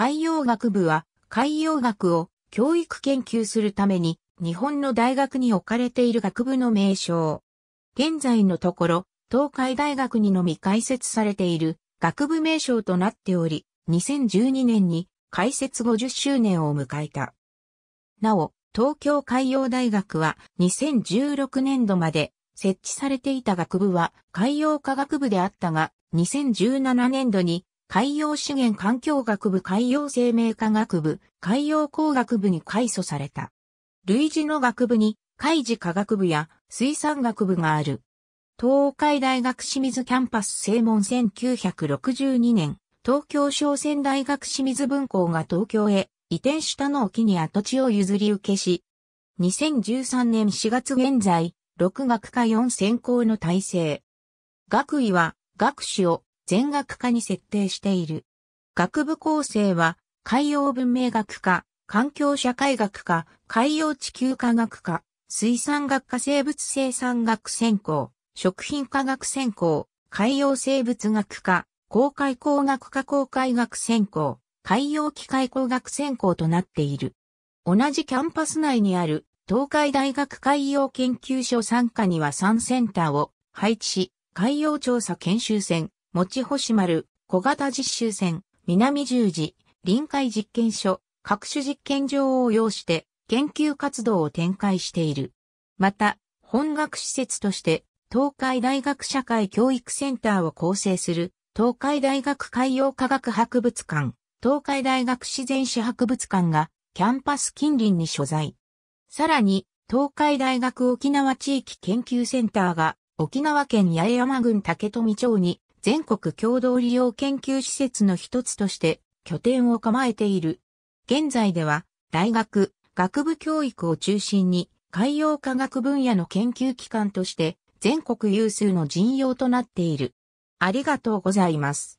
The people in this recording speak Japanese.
海洋学部は海洋学を教育研究するために日本の大学に置かれている学部の名称。現在のところ、東海大学にのみ開設されている学部名称となっており、2012年に開設50周年を迎えた。なお、東京海洋大学は2016年度まで設置されていた学部は海洋科学部であったが、2017年度に海洋資源環境学部海洋生命科学部、海洋工学部に改組された。類似の学部に、海事科学部や水産学部がある。東海大学清水キャンパス正門1962年、東京商船大学清水分校が東京へ移転したのを機に跡地を譲り受けし、2013年4月現在、6学科4専攻の体制。学位は、学士を、全学科に設定している。学部構成は、海洋文明学科、環境社会学科、海洋地球科学科、水産学科生物生産学専攻、食品科学専攻、海洋生物学科、公開工学科公開学専攻、海洋機械工学専攻となっている。同じキャンパス内にある東海大学海洋研究所参加には3センターを配置し、海洋調査研修船、持星丸、小型実習船、南十字、臨海実験所、各種実験場を要して研究活動を展開している。また、本学施設として東海大学社会教育センターを構成する東海大学海洋科学博物館、東海大学自然史博物館がキャンパス近隣に所在。さらに、東海大学沖縄地域研究センターが沖縄県八重山郡竹富町に全国共同利用研究施設の一つとして拠点を構えている。現在では大学、学部教育を中心に海洋科学分野の研究機関として全国有数の陣容となっている。ありがとうございます。